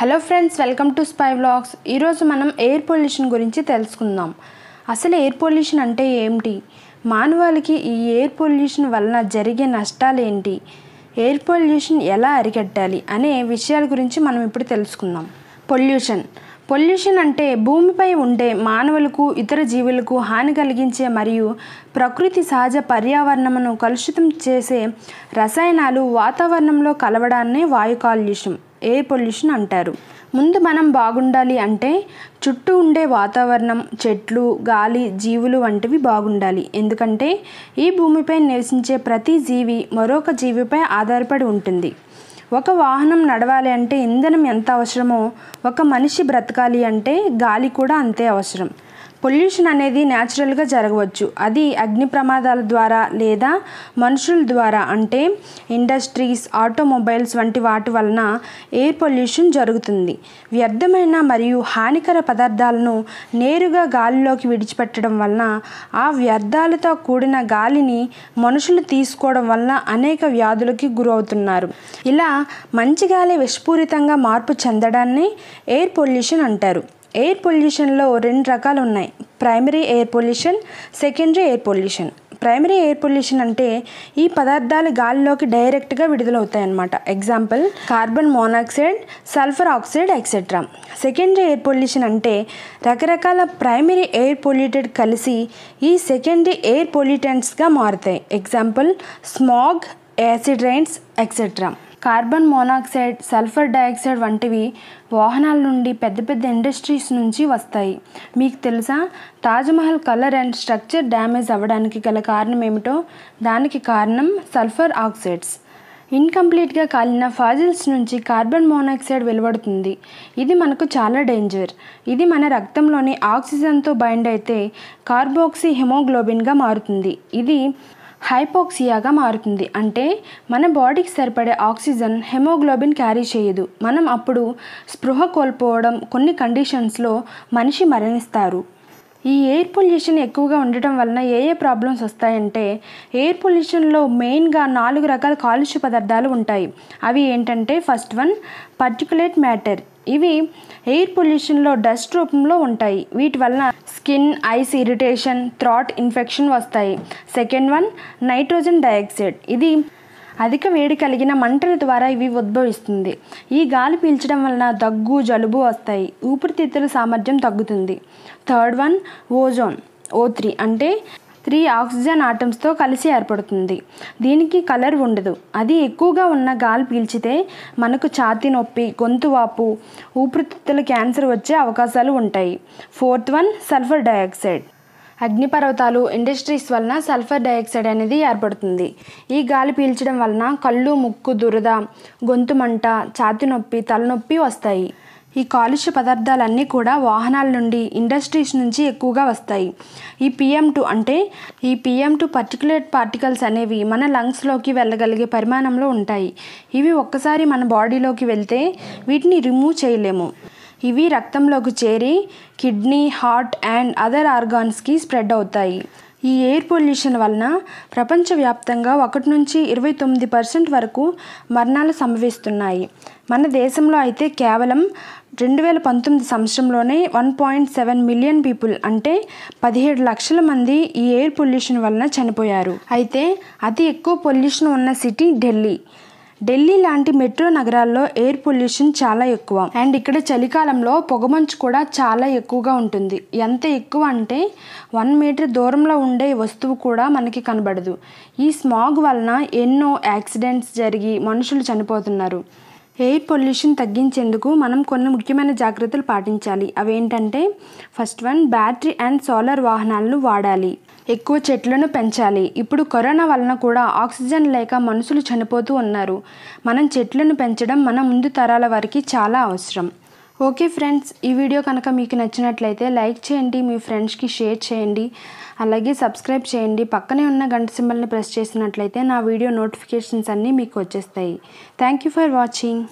hello friends welcome to spy blogs ఈరోజు మనం air pollution గురించి తెలుసుకుందాం అసలు ఎయిర్ పొల్యూషన్ అంటే ఏమిటి మానవాళికి ఈ ఎయిర్ పొల్యూషన్ వలన జరిగే నష్టాలు ఏంటి ఎయిర్ పొల్యూషన్ ఎలా అరికట్టాలి అనే విషయాల గురించి మనం ఇప్పుడు తెలుసుకుందాం పొల్యూషన్ పొల్యూషన్ అంటే భూమిపై ఉండే మానవులకు ఇతర జీవులకు హాని కలిగించే మరియు ప్రకృతి సహజ పర్యావరణమును కలుషితం చేసే రసాయనాలు వాతావరణంలో కలవడాన్నే వాయు కాలుష్యం ఎయిర్ పొల్యూషన్ అంటారు ముందు మనం బాగుండాలి అంటే చుట్టూ ఉండే వాతావరణం చెట్లు గాలి జీవులు వంటివి బాగుండాలి ఎందుకంటే ఈ భూమిపై నివసించే ప్రతి జీవి మరొక జీవిపై ఆధారపడి ఉంటుంది ఒక వాహనం నడవాలి అంటే ఇంధనం ఎంత అవసరమో ఒక మనిషి బ్రతకాలి అంటే గాలి కూడా అంతే అవసరం పొల్యూషన్ అనేది న్యాచురల్గా జరగవచ్చు అది అగ్ని ప్రమాదాల ద్వారా లేదా మనుషుల ద్వారా అంటే ఇండస్ట్రీస్ ఆటోమొబైల్స్ వంటి వాటి వలన ఎయిర్ పొల్యూషన్ జరుగుతుంది వ్యర్థమైన మరియు హానికర పదార్థాలను నేరుగా గాలిలోకి విడిచిపెట్టడం వలన ఆ వ్యర్థాలతో కూడిన గాలిని మనుషులు తీసుకోవడం వలన అనేక వ్యాధులకి గురవుతున్నారు ఇలా మంచి గాలి విషపూరితంగా మార్పు చెందడాన్ని ఎయిర్ పొల్యూషన్ అంటారు ఎయిర్ పొల్యూషన్లో రెండు రకాలు ఉన్నాయి primary air pollution secondary air pollution primary air pollution అంటే ఈ పదార్థాలు గాలిలోకి డైరెక్ట్గా విడుదలవుతాయన్నమాట example carbon monoxide sulphur oxide etcetera secondary air pollution అంటే రకరకాల ప్రైమరీ ఎయిర్ పొల్యూటెడ్ కలిసి ఈ సెకండరీ ఎయిర్ పొల్యూటెంట్స్గా మారుతాయి example smog acid rains etcetera carbon monoxide sulphur dioxide వంటివి వాహనాల నుండి పెద్ద పెద్ద ఇండస్ట్రీస్ నుంచి వస్తాయి మీకు తెలుసా Taj Mahal colour and structure damage అవ్వడానికి గల కారణం ఏమిటో దానికి కారణం సల్ఫర్ ఆక్సైడ్స్ ఇన్కంప్లీట్గా కాలిన ఫాజిల్స్ నుంచి కార్బన్ మోనాక్సైడ్ వెలువడుతుంది ఇది మనకు చాలా డేంజర్ ఇది మన రక్తంలోని ఆక్సిజన్తో బైండ్ అయితే కార్బోక్సీ హిమోగ్లోబిన్గా మారుతుంది ఇది హైపోక్సియాగా మారుతుంది అంటే మన బాడీకి సరిపడే ఆక్సిజన్ హెమోగ్లోబిన్ క్యారీ చేయదు మనం అప్పుడు స్పృహ కోల్పోవడం కొన్ని కండిషన్స్లో మనిషి మరణిస్తారు ఈ ఎయిర్ పొల్యూషన్ ఎక్కువగా ఉండటం వలన ఏ ఏ ప్రాబ్లమ్స్ వస్తాయంటే ఎయిర్ పొల్యూషన్లో మెయిన్గా నాలుగు రకాల కాలుష్య పదార్థాలు ఉంటాయి అవి ఏంటంటే ఫస్ట్ వన్ పర్టికులేట్ మ్యాటర్ ఇవి ఎయిర్ పొల్యూషన్లో డస్ట్ రూపంలో ఉంటాయి వీటి వలన skin eyes irritation throat infection వస్తాయి సెకండ్ వన్ నైట్రోజన్ డయాక్సైడ్ ఇది అధిక వేడి కలిగిన మంటల ద్వారా ఇవి ఉద్భవిస్తుంది ఈ గాలి పీల్చడం వలన దగ్గు జలుబు వస్తాయి ఊపిరితిత్తుల సామర్థ్యం తగ్గుతుంది third one ozone O three అంటే త్రీ ఆక్సిజన్ ఆటమ్స్తో కలిసి ఏర్పడుతుంది దీనికి కలర్ ఉండదు అది ఎక్కువగా ఉన్న గాలి పీల్చితే మనకు ఛాతి నొప్పి గొంతు వాపు ఊపిరితిత్తుల క్యాన్సర్ వచ్చే అవకాశాలు ఉంటాయి ఫోర్త్ వన్ సల్ఫర్ డయాక్సైడ్ అగ్నిపర్వతాలు ఇండస్ట్రీస్ వలన సల్ఫర్ డయాక్సైడ్ అనేది ఏర్పడుతుంది ఈ గాలి పీల్చడం వలన కళ్ళు ముక్కు దురద గొంతు మంట ఛాతి నొప్పి తలనొప్పి వస్తాయి ఈ కాలుష్య పదార్థాలన్నీ కూడా వాహనాల నుండి ఇండస్ట్రీస్ నుంచి ఎక్కువగా వస్తాయి ఈ పిఎం టూ అంటే ఈ పిఎం టూ పర్టికులేట్ పార్టికల్స్ అనేవి మన లంగ్స్లోకి వెళ్ళగలిగే పరిమాణంలో ఉంటాయి ఇవి ఒక్కసారి మన బాడీలోకి వెళ్తే వీటిని రిమూవ్ చేయలేము ఇవి రక్తంలోకి చేరి కిడ్నీ హార్ట్ అండ్ అదర్ ఆర్గాన్స్కి స్ప్రెడ్ అవుతాయి ఈ ఎయిర్ పొల్యూషన్ వలన ప్రపంచవ్యాప్తంగా ఒకటి నుంచి ఇరవై తొమ్మిది పర్సెంట్ వరకు మరణాలు సంభవిస్తున్నాయి మన దేశంలో అయితే కేవలం రెండు వేల పంతొమ్మిది సంవత్సరంలోనే one point seven million people అంటే పదిహేడు లక్షల మంది ఈ ఎయిర్ పొల్యూషన్ వలన చనిపోయారు అయితే అతి ఎక్కువ పొల్యూషన్ ఉన్న సిటీ ఢిల్లీ ఢిల్లీ లాంటి మెట్రో నగరాల్లో ఎయిర్ పొల్యూషన్ చాలా ఎక్కువ అండ్ ఇక్కడ చలికాలంలో పొగమంచు కూడా చాలా ఎక్కువగా ఉంటుంది ఎంత ఎక్కువ అంటే వన్ మీటర్ దూరంలో ఉండే వస్తువు కూడా మనకి కనబడదు ఈ స్మాగ్ వలన ఎన్నో యాక్సిడెంట్స్ జరిగి మనుషులు చనిపోతున్నారు ఎయిర్ పొల్యూషన్ తగ్గించేందుకు మనం కొన్ని ముఖ్యమైన జాగ్రత్తలు పాటించాలి అవేంటంటే first one battery and solar వాహనాలను వాడాలి ఎక్కువ చెట్లను పెంచాలి ఇప్పుడు కరోనా వలన కూడా ఆక్సిజన్ లేక మనుషులు చనిపోతూ ఉన్నారు మనం చెట్లను పెంచడం మన ముందు తరాల వారికి చాలా అవసరం ఓకే ఫ్రెండ్స్ ఈ వీడియో కనుక మీకు నచ్చినట్లయితే లైక్ చేయండి మీ ఫ్రెండ్స్కి షేర్ చేయండి అలాగే సబ్స్క్రైబ్ చేయండి పక్కనే ఉన్న గంట సింబల్ని ప్రెస్ చేసినట్లయితే నా వీడియో నోటిఫికేషన్స్ అన్నీ మీకు వచ్చేస్తాయి థ్యాంక్ యూ ఫర్ వాచింగ్